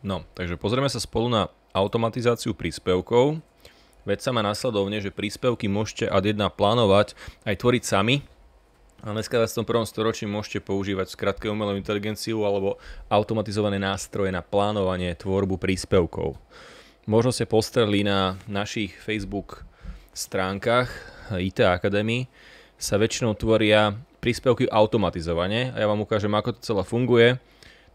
No, takže pozrieme sa spolu na automatizáciu príspevkov. Veď sa má následovne, že príspevky môžete ad jedna plánovať aj tvoriť sami, a dneska v 21. storočí môžete používať v skratke umelú inteligenciu alebo automatizované nástroje na plánovanie tvorbu príspevkov. Možno ste postreli na našich Facebook stránkach IT Academy sa väčšinou tvoria príspevky automatizovane a ja vám ukážem, ako to celé funguje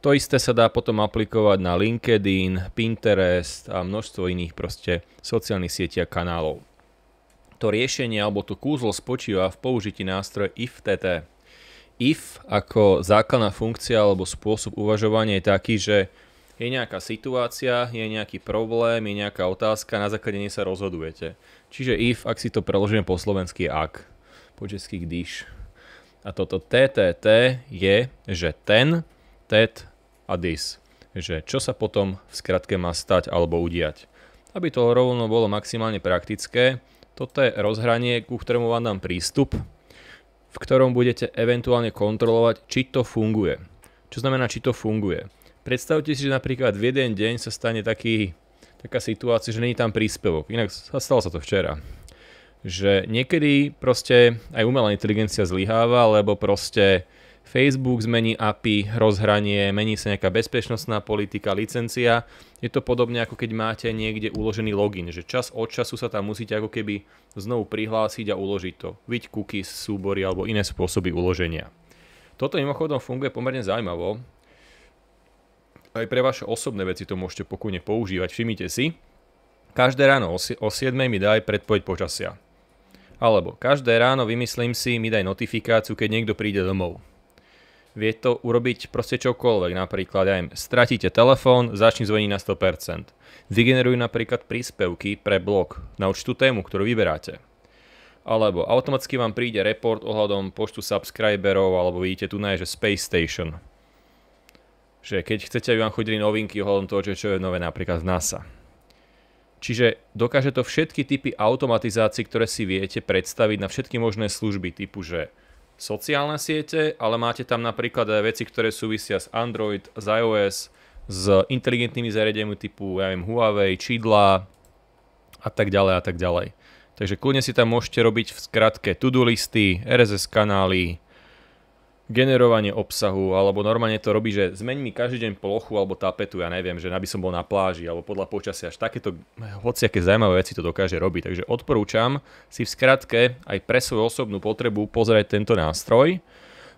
to isté sa dá potom aplikovať na LinkedIn, Pinterest a množstvo iných proste sociálnych sietí a kanálov. To riešenie alebo to kúzlo spočíva v použití nástroja IFTT. IF ako základná funkcia alebo spôsob uvažovania je taký, že je nejaká situácia, je nejaký problém, je nejaká otázka, na základe nej sa rozhodujete. Čiže if, ak si to preložíme po slovensky, ak, po česky když. A toto TTT je, že ten, tet, a this, že čo sa potom v skratke má stať alebo udiať. Aby to rovno bolo maximálne praktické, toto je rozhranie, ku ktorému vám dám prístup, v ktorom budete eventuálne kontrolovať, či to funguje. Čo znamená, či to funguje. Predstavte si, že napríklad v jeden deň sa stane taký, taká situácia, že není tam príspevok. Inak sa stalo sa to včera. Že niekedy proste aj umelá inteligencia zlyháva, lebo proste Facebook zmení API, rozhranie, mení sa nejaká bezpečnostná politika, licencia. Je to podobne ako keď máte niekde uložený login, že čas od času sa tam musíte ako keby znovu prihlásiť a uložiť to. viť cookies, súbory alebo iné spôsoby uloženia. Toto mimochodom funguje pomerne zaujímavo. Aj pre vaše osobné veci to môžete pokojne používať. Všimnite si, každé ráno o 7 mi daj predpoveď počasia. Alebo každé ráno vymyslím si, mi daj notifikáciu, keď niekto príde domov vie to urobiť proste čokoľvek. Napríklad, aj stratíte telefón, začni zvoniť na 100%. Vygenerujú napríklad príspevky pre blog na určitú tému, ktorú vyberáte. Alebo automaticky vám príde report ohľadom počtu subscriberov, alebo vidíte tu na je, že Space Station. Že keď chcete, aby vám chodili novinky ohľadom toho, čo je nové napríklad v NASA. Čiže dokáže to všetky typy automatizácií, ktoré si viete predstaviť na všetky možné služby, typu že sociálne siete, ale máte tam napríklad aj veci, ktoré súvisia s Android, s iOS, s inteligentnými zariadeniami typu, ja viem, Huawei, čidla a tak ďalej a tak ďalej. Takže kľudne si tam môžete robiť v skratke to-do listy, RSS kanály, generovanie obsahu, alebo normálne to robí, že zmeň mi každý deň plochu alebo tapetu, ja neviem, že aby som bol na pláži, alebo podľa počasia, až takéto hociaké zaujímavé veci to dokáže robiť. Takže odporúčam si v skratke aj pre svoju osobnú potrebu pozerať tento nástroj.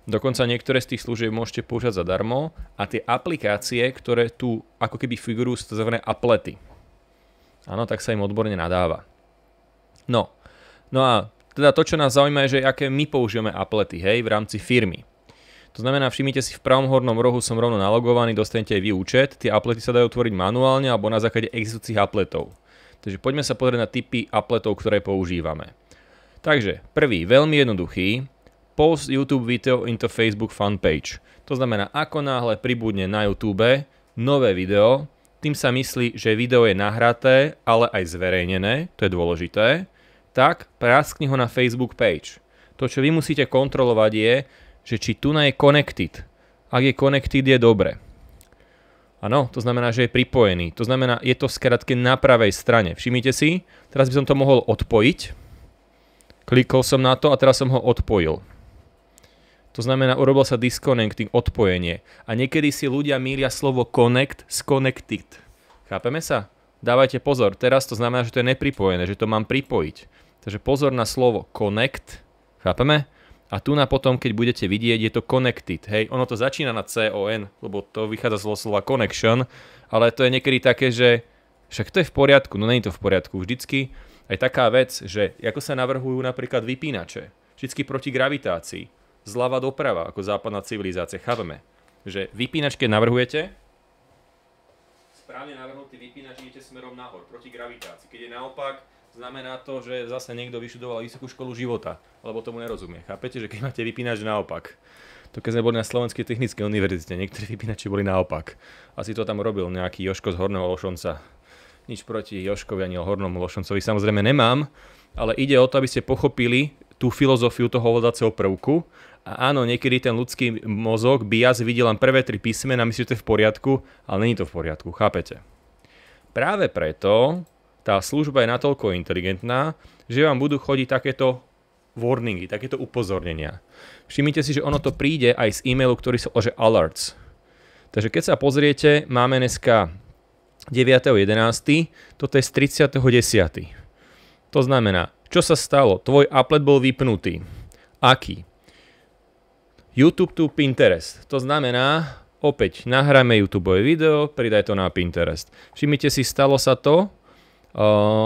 Dokonca niektoré z tých služieb môžete používať zadarmo a tie aplikácie, ktoré tu ako keby figurujú, sú zavrné aplety. Áno, tak sa im odborne nadáva. No, no a teda to, čo nás zaujíma, je, že aké my používame aplety, hej, v rámci firmy. To znamená, všimnite si, v pravom hornom rohu som rovno nalogovaný, dostanete aj vy účet. Tie aplety sa dajú tvoriť manuálne alebo na základe existujúcich apletov. Takže poďme sa pozrieť na typy apletov, ktoré používame. Takže prvý, veľmi jednoduchý, post YouTube video into Facebook fanpage. To znamená, ako náhle pribudne na YouTube nové video, tým sa myslí, že video je nahraté, ale aj zverejnené, to je dôležité, tak praskni ho na Facebook page. To, čo vy musíte kontrolovať je, že či tu je connected. Ak je connected, je dobre. Áno, to znamená, že je pripojený. To znamená, je to skratke na pravej strane. Všimnite si, teraz by som to mohol odpojiť. Klikol som na to a teraz som ho odpojil. To znamená, urobil sa disconnecting, odpojenie. A niekedy si ľudia mýlia slovo connect s connected. Chápeme sa? Dávajte pozor, teraz to znamená, že to je nepripojené, že to mám pripojiť. Takže pozor na slovo connect, chápeme? A tu na potom, keď budete vidieť, je to connected. Hej, ono to začína na CON, lebo to vychádza z slova connection, ale to je niekedy také, že však to je v poriadku, no není to v poriadku. Vždycky aj taká vec, že ako sa navrhujú napríklad vypínače, vždycky proti gravitácii, zľava doprava, ako západná civilizácia, chápeme. Že vypínač, keď navrhujete, správne navrhnutý vypínač idete smerom nahor, proti gravitácii. Keď je naopak, Znamená to, že zase niekto vyšudoval vysokú školu života, lebo tomu nerozumie. Chápete, že keď máte vypínač naopak. To keď sme boli na Slovenskej technickej univerzite, niektorí vypínači boli naopak. Asi to tam robil nejaký Joško z Horného Lošonca. Nič proti Joškovi ani Hornomu Lošoncovi samozrejme nemám, ale ide o to, aby ste pochopili tú filozofiu toho ovládacieho prvku. A áno, niekedy ten ľudský mozog bias vidí len prvé tri písmena, myslíte, že to je v poriadku, ale není to v poriadku, chápete? Práve preto tá služba je natoľko inteligentná, že vám budú chodiť takéto warningy, takéto upozornenia. Všimnite si, že ono to príde aj z e-mailu, ktorý sa ože alerts. Takže keď sa pozriete, máme dneska 9.11., toto je z 30.10. To znamená, čo sa stalo? Tvoj applet bol vypnutý. Aký? YouTube to Pinterest. To znamená, opäť nahráme YouTube video, pridaj to na Pinterest. Všimnite si, stalo sa to,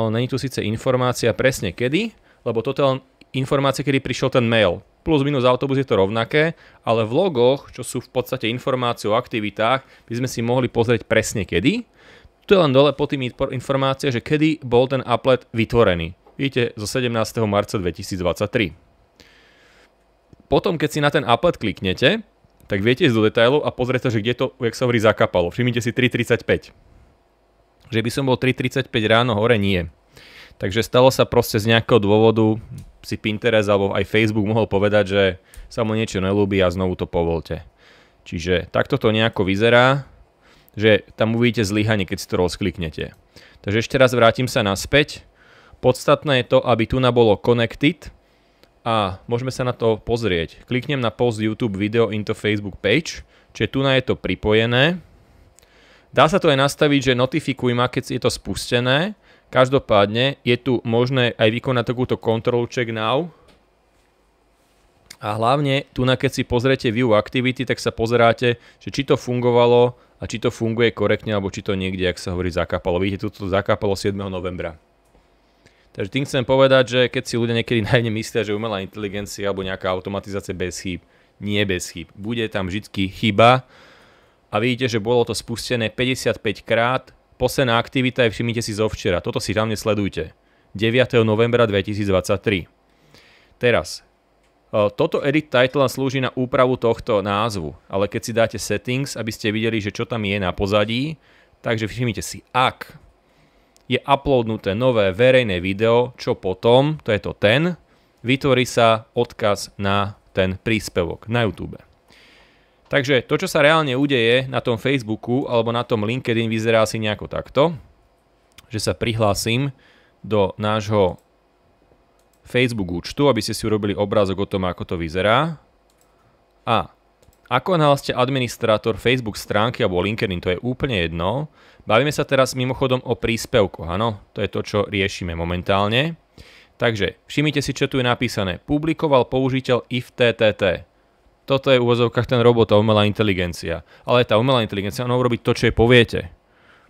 Není tu síce informácia presne kedy, lebo toto je informácia, kedy prišiel ten mail. Plus minus autobus je to rovnaké, ale v logoch, čo sú v podstate informácie o aktivitách, by sme si mohli pozrieť presne kedy. Tu je len dole pod tým informácia, že kedy bol ten applet vytvorený. Vidíte, zo 17. marca 2023. Potom, keď si na ten applet kliknete, tak viete ísť do detailov a pozrieť sa, že kde to, jak sa hovorí, zakapalo. Všimnite si 335 že by som bol 3.35 ráno hore, nie. Takže stalo sa proste z nejakého dôvodu, si Pinterest alebo aj Facebook mohol povedať, že sa mu niečo nelúbi a znovu to povolte. Čiže takto to nejako vyzerá, že tam uvidíte zlyhanie, keď si to rozkliknete. Takže ešte raz vrátim sa naspäť. Podstatné je to, aby tu bolo connected a môžeme sa na to pozrieť. Kliknem na post YouTube video into Facebook page, čiže tu na je to pripojené Dá sa to aj nastaviť, že notifikuj ma, keď je to spustené. Každopádne je tu možné aj vykonať takúto control check now. A hlavne tu, na keď si pozriete view activity, tak sa pozeráte, že či to fungovalo a či to funguje korektne, alebo či to niekde, ak sa hovorí, zakapalo. Vidíte, tu to zakápalo 7. novembra. Takže tým chcem povedať, že keď si ľudia niekedy najmä myslia, že umelá inteligencia alebo nejaká automatizácia bez chýb, nie bez chýb. Bude tam vždy chyba, a vidíte, že bolo to spustené 55 krát. Posledná aktivita je, všimnite si, zo včera. Toto si hlavne sledujte. 9. novembra 2023. Teraz, e, toto edit title slúži na úpravu tohto názvu, ale keď si dáte settings, aby ste videli, že čo tam je na pozadí, takže všimnite si, ak je uploadnuté nové verejné video, čo potom, to je to ten, vytvorí sa odkaz na ten príspevok na YouTube. Takže to, čo sa reálne udeje na tom Facebooku alebo na tom LinkedIn vyzerá asi nejako takto, že sa prihlásim do nášho Facebook účtu, aby ste si urobili obrázok o tom, ako to vyzerá. A ako náhle ste administrátor Facebook stránky alebo LinkedIn, to je úplne jedno. Bavíme sa teraz mimochodom o príspevkoch, áno, to je to, čo riešime momentálne. Takže všimnite si, čo tu je napísané. Publikoval použiteľ IFTTT. ttt toto je v úvozovkách ten robot, tá umelá inteligencia. Ale tá umelá inteligencia, ona urobí to, čo jej poviete.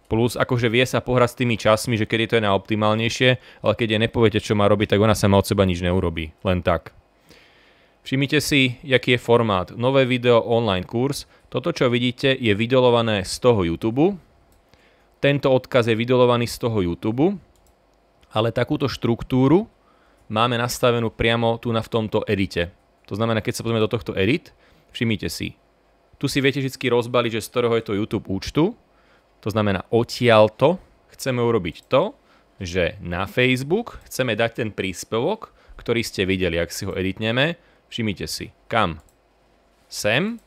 Plus akože vie sa pohrať s tými časmi, že kedy to je najoptimálnejšie, ale keď jej nepoviete, čo má robiť, tak ona sama od seba nič neurobí. Len tak. Všimnite si, aký je formát. Nové video online kurz. Toto, čo vidíte, je vydolované z toho YouTube. Tento odkaz je vydolovaný z toho YouTube. Ale takúto štruktúru máme nastavenú priamo tu na v tomto edite. To znamená, keď sa pozrieme do tohto edit, všimnite si, tu si viete vždy rozbaliť, že z ktorého je to YouTube účtu. To znamená, to, chceme urobiť to, že na Facebook chceme dať ten príspevok, ktorý ste videli, ak si ho editneme. Všimnite si, kam? Sem.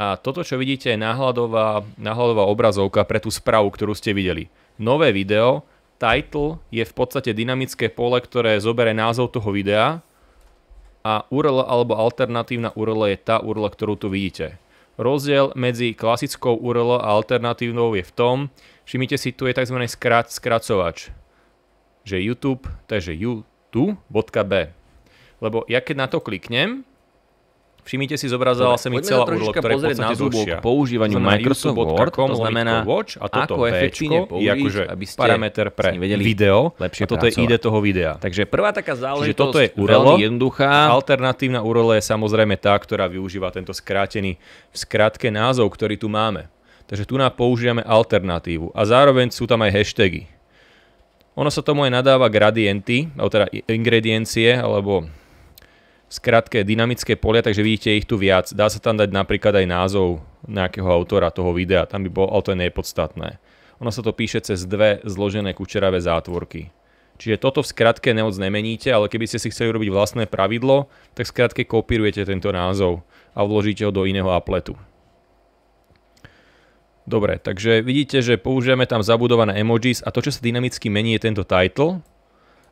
A toto, čo vidíte, je náhľadová, náhľadová obrazovka pre tú správu, ktorú ste videli. Nové video, title je v podstate dynamické pole, ktoré zobere názov toho videa a URL alebo alternatívna URL je tá URL, ktorú tu vidíte. Rozdiel medzi klasickou URL a alternatívnou je v tom, všimnite si, tu je tzv. skrat, skracovač, že YouTube, takže YouTube.b. Lebo ja keď na to kliknem, Všimnite si, zobrazovala sa mi celá úrlo, ktoré je na zubu k používaniu Microsoft Word, to znamená Watch a toto ako efektívne použiť, akože aby ste parameter pre video, lepšie a toto pracovať. je ide toho videa. Takže prvá taká záležitosť, Čiže toto je URL, jednoduchá. Alternatívna URL je samozrejme tá, ktorá využíva tento skrátený v skratke názov, ktorý tu máme. Takže tu nám používame alternatívu a zároveň sú tam aj hashtagy. Ono sa tomu aj nadáva gradienty, alebo teda ingrediencie, alebo skratke dynamické polia, takže vidíte ich tu viac. Dá sa tam dať napríklad aj názov nejakého autora toho videa, tam by bolo ale to je nepodstatné. Ono sa to píše cez dve zložené kučeravé zátvorky. Čiže toto v skratke nemoc nemeníte, ale keby ste si chceli urobiť vlastné pravidlo, tak v skratke kopírujete tento názov a vložíte ho do iného apletu. Dobre, takže vidíte, že používame tam zabudované emojis a to, čo sa dynamicky mení, je tento title,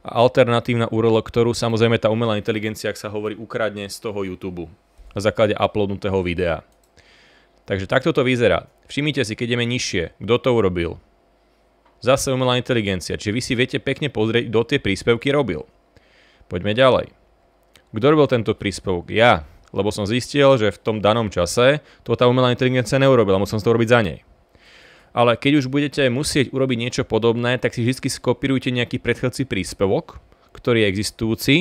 alternatívna URL, ktorú samozrejme tá umelá inteligencia, ak sa hovorí, ukradne z toho YouTube na základe uploadnutého videa. Takže takto to vyzerá. Všimnite si, keď ideme nižšie, kto to urobil. Zase umelá inteligencia, čiže vy si viete pekne pozrieť, kto tie príspevky robil. Poďme ďalej. Kto robil tento príspevok? Ja, lebo som zistil, že v tom danom čase to tá umelá inteligencia neurobila, musel som to robiť za nej ale keď už budete musieť urobiť niečo podobné, tak si vždy skopírujte nejaký predchádzajúci príspevok, ktorý je existujúci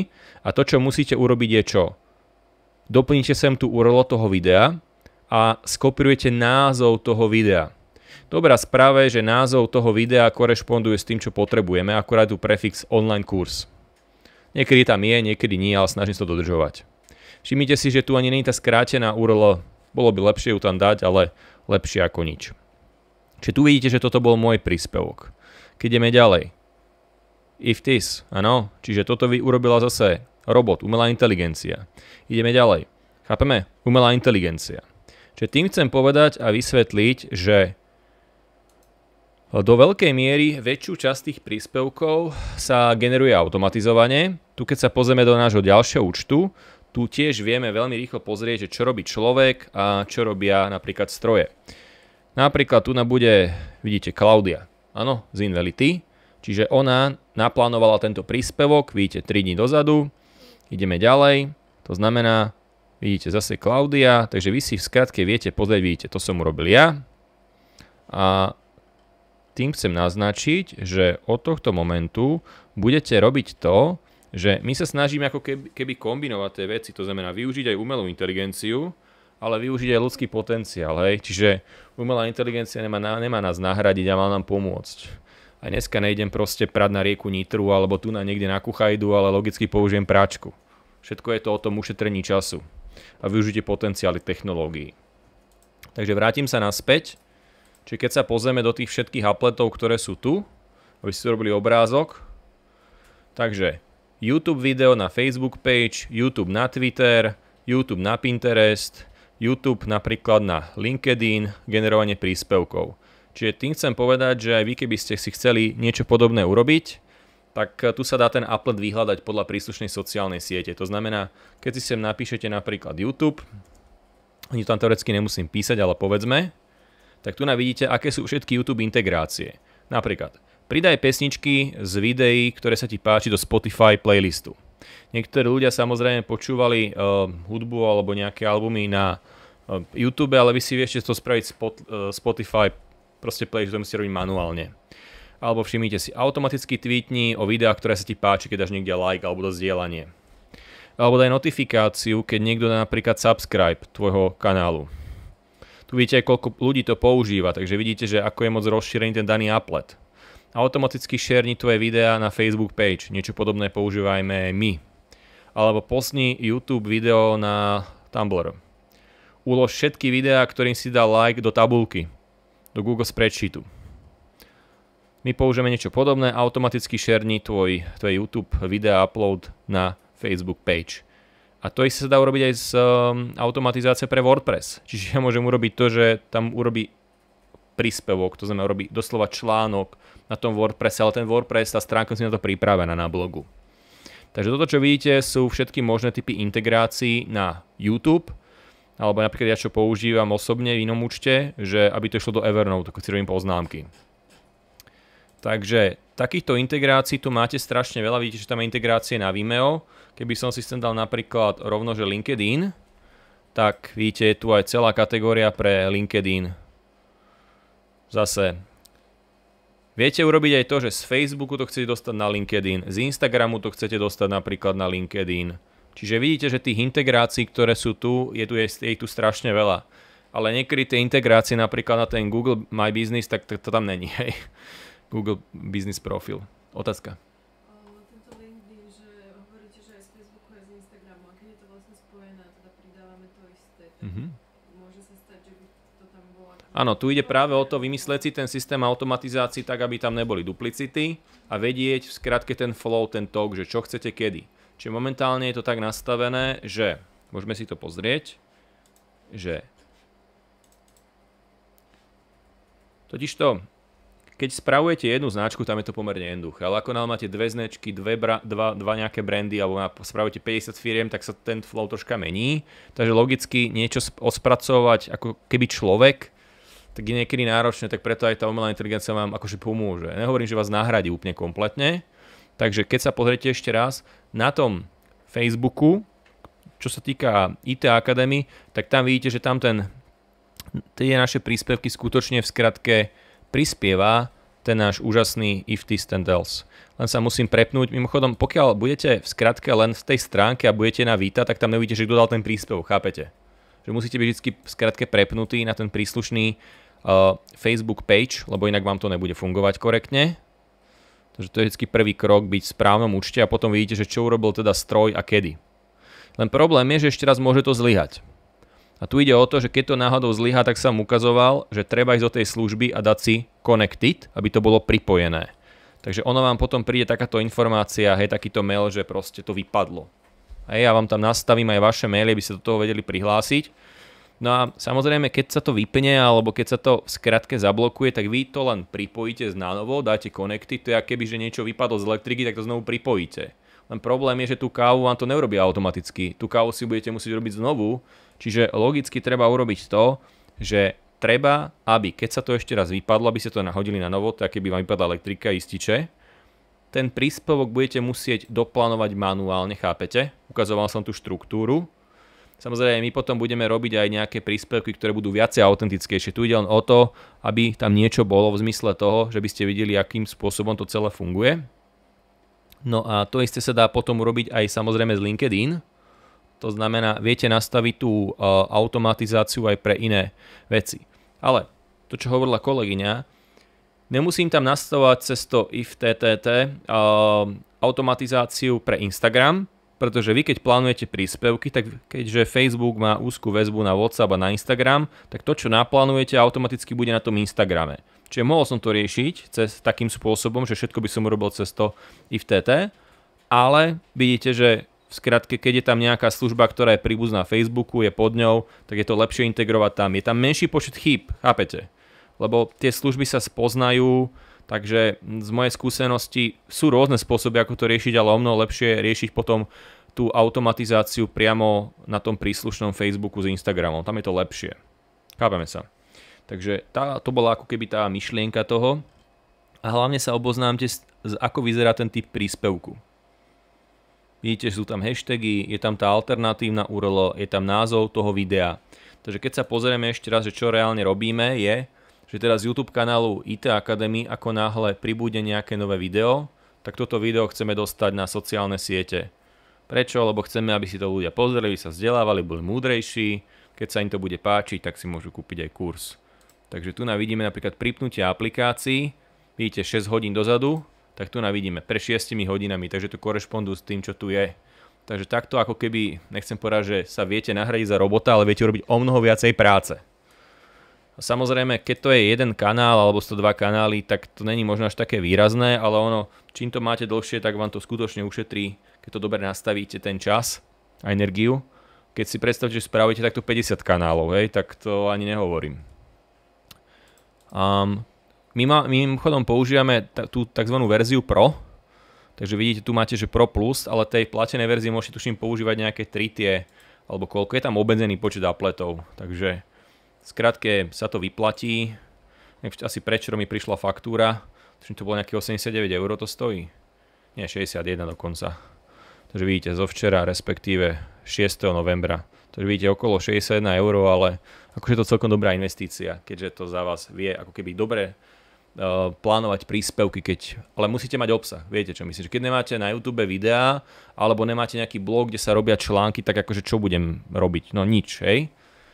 a to, čo musíte urobiť je čo? Doplníte sem tú URL toho videa a skopírujete názov toho videa. Dobrá správa je, že názov toho videa korešponduje s tým, čo potrebujeme, akorát tu prefix online kurz. Niekedy tam je, niekedy nie, ale snažím sa to dodržovať. Všimnite si, že tu ani nie je tá skrátená URL. Bolo by lepšie ju tam dať, ale lepšie ako nič. Čiže tu vidíte, že toto bol môj príspevok. Keď ideme ďalej. If this, áno. Čiže toto vy urobila zase robot, umelá inteligencia. Ideme ďalej. Chápeme? Umelá inteligencia. Čiže tým chcem povedať a vysvetliť, že do veľkej miery väčšiu časť tých príspevkov sa generuje automatizovanie. Tu keď sa pozrieme do nášho ďalšieho účtu, tu tiež vieme veľmi rýchlo pozrieť, čo robí človek a čo robia napríklad stroje. Napríklad tu na bude, vidíte, Klaudia, áno, z Invality. čiže ona naplánovala tento príspevok, vidíte, 3 dní dozadu, ideme ďalej, to znamená, vidíte zase Klaudia, takže vy si v skratke viete pozrieť, vidíte, to som urobil ja a tým chcem naznačiť, že od tohto momentu budete robiť to, že my sa snažíme ako keby kombinovať tie veci, to znamená využiť aj umelú inteligenciu, ale využiť aj ľudský potenciál. Hej? Čiže umelá inteligencia nemá, nemá nás nahradiť a má nám pomôcť. A dneska nejdem proste prať na rieku Nitru alebo tu na niekde na Kuchajdu, ale logicky použijem práčku. Všetko je to o tom ušetrení času a využite potenciály technológií. Takže vrátim sa naspäť. Čiže keď sa pozrieme do tých všetkých apletov, ktoré sú tu, aby ste robili obrázok. Takže YouTube video na Facebook page, YouTube na Twitter, YouTube na Pinterest, YouTube napríklad na LinkedIn, generovanie príspevkov. Čiže tým chcem povedať, že aj vy keby ste si chceli niečo podobné urobiť, tak eh, tu sa dá ten upload vyhľadať podľa príslušnej sociálnej siete. To znamená, keď si sem napíšete napríklad YouTube, to tam teoreticky nemusím písať, ale povedzme, tak tu na vidíte, aké sú všetky YouTube integrácie. Napríklad, pridaj pesničky z videí, ktoré sa ti páči do Spotify playlistu. Niektorí ľudia samozrejme počúvali uh, hudbu alebo nejaké albumy na uh, YouTube, ale vy si viete to spraviť spot, uh, Spotify, proste play, že to musíte robiť manuálne. Alebo všimnite si, automaticky tweetni o videách, ktoré sa ti páči, keď dáš niekde like alebo do zdieľanie. Alebo daj notifikáciu, keď niekto dá napríklad subscribe tvojho kanálu. Tu vidíte aj koľko ľudí to používa, takže vidíte, že ako je moc rozšírený ten daný applet automaticky šerni tvoje videá na Facebook page. Niečo podobné používajme my. Alebo posni YouTube video na Tumblr. Ulož všetky videá, ktorým si dal like do tabulky, do Google Spreadsheetu. My použijeme niečo podobné, automaticky šerni tvoj, tvoj YouTube video upload na Facebook page. A to isté sa dá urobiť aj z um, automatizácie pre WordPress. Čiže ja môžem urobiť to, že tam urobí príspevok, to znamená robí doslova článok na tom WordPresse, ale ten WordPress, tá stránka si na to pripravená na blogu. Takže toto, čo vidíte, sú všetky možné typy integrácií na YouTube, alebo napríklad ja čo používam osobne v inom účte, že aby to išlo do Evernote, ako si robím poznámky. Takže takýchto integrácií tu máte strašne veľa, vidíte, že tam je integrácie na Vimeo. Keby som si sem dal napríklad rovno, že LinkedIn, tak vidíte, je tu aj celá kategória pre LinkedIn Zase, viete urobiť aj to, že z Facebooku to chcete dostať na LinkedIn, z Instagramu to chcete dostať napríklad na LinkedIn. Čiže vidíte, že tých integrácií, ktoré sú tu, je tu, je, je tu strašne veľa. Ale niekedy tie integrácie napríklad na ten Google My Business, tak to, to tam není. Hej. Google Business Profil. Otázka. Mm-hmm. Môže sa stať, že by Áno, tu ide práve o to vymyslieť si ten systém automatizácií tak, aby tam neboli duplicity a vedieť v skratke ten flow, ten tok, že čo chcete kedy. Čiže momentálne je to tak nastavené, že môžeme si to pozrieť, že totižto keď spravujete jednu značku, tam je to pomerne jednoduché, ale ako nám máte dve značky, dve bra, dva, dva nejaké brandy, alebo spravujete 50 firiem, tak sa ten flow troška mení. Takže logicky niečo ospracovať ako keby človek, tak je niekedy náročné, tak preto aj tá umelá inteligencia vám akože pomôže. Nehovorím, že vás nahradí úplne kompletne, takže keď sa pozriete ešte raz, na tom Facebooku, čo sa týka IT Academy, tak tam vidíte, že tam ten, tie naše príspevky skutočne v skratke prispieva ten náš úžasný if this Then else. Len sa musím prepnúť. Mimochodom, pokiaľ budete v skratke len v tej stránke a budete na Vita, tak tam neuvidíte, že kto dal ten príspevok, chápete? Že musíte byť vždy v skratke prepnutý na ten príslušný uh, Facebook page, lebo inak vám to nebude fungovať korektne. Takže to je vždy prvý krok, byť v správnom účte a potom vidíte, že čo urobil teda stroj a kedy. Len problém je, že ešte raz môže to zlyhať. A tu ide o to, že keď to náhodou zlyha, tak som ukazoval, že treba ísť do tej služby a dať si connected, aby to bolo pripojené. Takže ono vám potom príde takáto informácia, hej, takýto mail, že proste to vypadlo. Hej, ja vám tam nastavím aj vaše maily, aby ste do toho vedeli prihlásiť. No a samozrejme, keď sa to vypne alebo keď sa to v skratke zablokuje, tak vy to len pripojíte znanovo, dáte connecty, to je keby, že niečo vypadlo z elektriky, tak to znovu pripojíte. Len problém je, že tú kávu vám to neurobí automaticky. Tú kávu si budete musieť robiť znovu, čiže logicky treba urobiť to, že treba, aby keď sa to ešte raz vypadlo, aby ste to nahodili na novo, tak keby vám vypadla elektrika, ističe, ten príspevok budete musieť doplánovať manuálne, chápete? Ukazoval som tú štruktúru. Samozrejme, my potom budeme robiť aj nejaké príspevky, ktoré budú viacej autentickejšie. Tu ide len o to, aby tam niečo bolo v zmysle toho, že by ste videli, akým spôsobom to celé funguje. No a to isté sa dá potom urobiť aj samozrejme z LinkedIn. To znamená, viete nastaviť tú eh, automatizáciu aj pre iné veci. Ale to, čo hovorila kolegyňa, nemusím tam nastavovať cez to ifttt eh, automatizáciu pre Instagram, pretože vy keď plánujete príspevky, tak keďže Facebook má úzkú väzbu na WhatsApp a na Instagram, tak to, čo naplánujete, automaticky bude na tom Instagrame. Čiže mohol som to riešiť cez takým spôsobom, že všetko by som urobil cez to i v TT, ale vidíte, že v skratke, keď je tam nejaká služba, ktorá je príbuzná Facebooku, je pod ňou, tak je to lepšie integrovať tam. Je tam menší počet chýb, chápete? Lebo tie služby sa spoznajú, takže z mojej skúsenosti sú rôzne spôsoby, ako to riešiť, ale o mnoho lepšie riešiť potom tú automatizáciu priamo na tom príslušnom Facebooku s Instagramom. Tam je to lepšie. Chápeme sa. Takže tá, to bola ako keby tá myšlienka toho. A hlavne sa oboznámte, s, ako vyzerá ten typ príspevku. Vidíte, že sú tam hashtagy, je tam tá alternatívna URL, je tam názov toho videa. Takže keď sa pozrieme ešte raz, že čo reálne robíme, je, že teraz z YouTube kanálu IT Academy ako náhle pribude nejaké nové video, tak toto video chceme dostať na sociálne siete. Prečo? Lebo chceme, aby si to ľudia pozreli, sa vzdelávali, boli múdrejší, keď sa im to bude páčiť, tak si môžu kúpiť aj kurz. Takže tu na vidíme napríklad pripnutie aplikácií, vidíte 6 hodín dozadu, tak tu na vidíme pre 6 hodinami, takže to korešpondujú s tým, čo tu je. Takže takto ako keby, nechcem povedať, že sa viete nahradiť za robota, ale viete urobiť o mnoho viacej práce. A samozrejme, keď to je jeden kanál alebo 102 kanály, tak to není možno až také výrazné, ale ono, čím to máte dlhšie, tak vám to skutočne ušetrí, keď to dobre nastavíte ten čas a energiu. Keď si predstavte, že spravíte takto 50 kanálov, hej, tak to ani nehovorím. Um, my, ma, my mimochodom používame t- tú tzv. verziu Pro, takže vidíte, tu máte, že Pro Plus, ale tej platenej verzii môžete tuším používať nejaké 3 tie, alebo koľko, je tam obmedzený počet apletov. takže skrátke sa to vyplatí, asi prečo mi prišla faktúra, tuším to bolo nejaké 89 eur to stojí, nie 61 dokonca. Takže vidíte, zo včera, respektíve 6. novembra Takže vidíte okolo 61 eur, ale akože je to celkom dobrá investícia, keďže to za vás vie ako keby dobre eh, plánovať príspevky, keď, ale musíte mať obsah, viete čo myslím, že keď nemáte na YouTube videá, alebo nemáte nejaký blog, kde sa robia články, tak akože čo budem robiť? No nič, hej?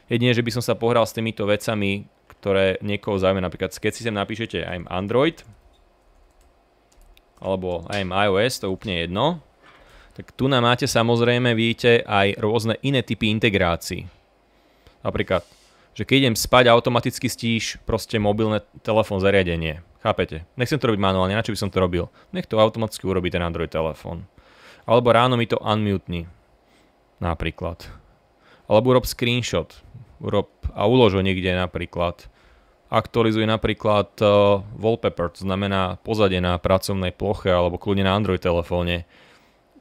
Jedine, že by som sa pohral s týmito vecami, ktoré niekoho zaujíma, napríklad keď si sem napíšete aj Android, alebo aj iOS, to je úplne jedno, tak tu nám máte samozrejme, vidíte aj rôzne iné typy integrácií. Napríklad, že keď idem spať, automaticky stíš proste mobilné telefón zariadenie. Chápete? Nechcem to robiť manuálne, na čo by som to robil? Nech to automaticky urobí ten Android telefón. Alebo ráno mi to unmutni. Napríklad. Alebo urob screenshot. Urob a ulož ho niekde napríklad aktualizuje napríklad uh, wallpaper, to znamená pozadie na pracovnej ploche alebo kľudne na Android telefóne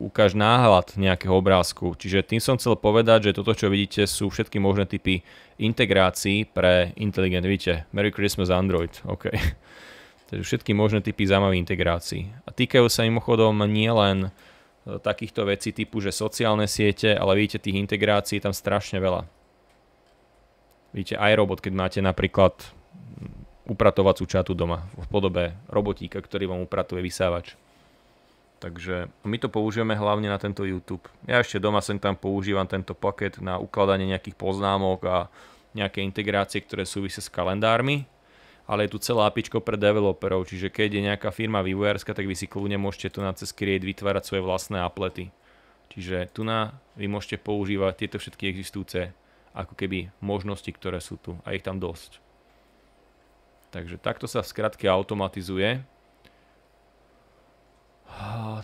ukáž náhľad nejakého obrázku. Čiže tým som chcel povedať, že toto, čo vidíte, sú všetky možné typy integrácií pre inteligent. Vidíte, Merry Christmas Android, OK. Takže všetky možné typy zaujímavých integrácií. A týkajú sa mimochodom nielen e, takýchto vecí typu, že sociálne siete, ale vidíte tých integrácií tam strašne veľa. Vidíte robot, keď máte napríklad upratovacú čatu doma v podobe robotíka, ktorý vám upratuje vysávač. Takže my to použijeme hlavne na tento YouTube. Ja ešte doma sem tam používam tento paket na ukladanie nejakých poznámok a nejaké integrácie, ktoré súvisia s kalendármi, ale je tu celá apičko pre developerov, čiže keď je nejaká firma vývojárska, tak vy si kľudne môžete tu na cez Create vytvárať svoje vlastné aplety. Čiže tu na vy môžete používať tieto všetky existujúce ako keby možnosti, ktoré sú tu a ich tam dosť. Takže takto sa v skratke automatizuje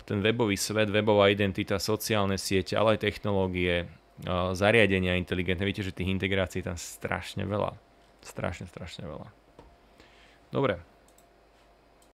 ten webový svet, webová identita, sociálne siete, ale aj technológie, zariadenia inteligentné. Viete, že tých integrácií je tam strašne veľa. Strašne, strašne veľa. Dobre,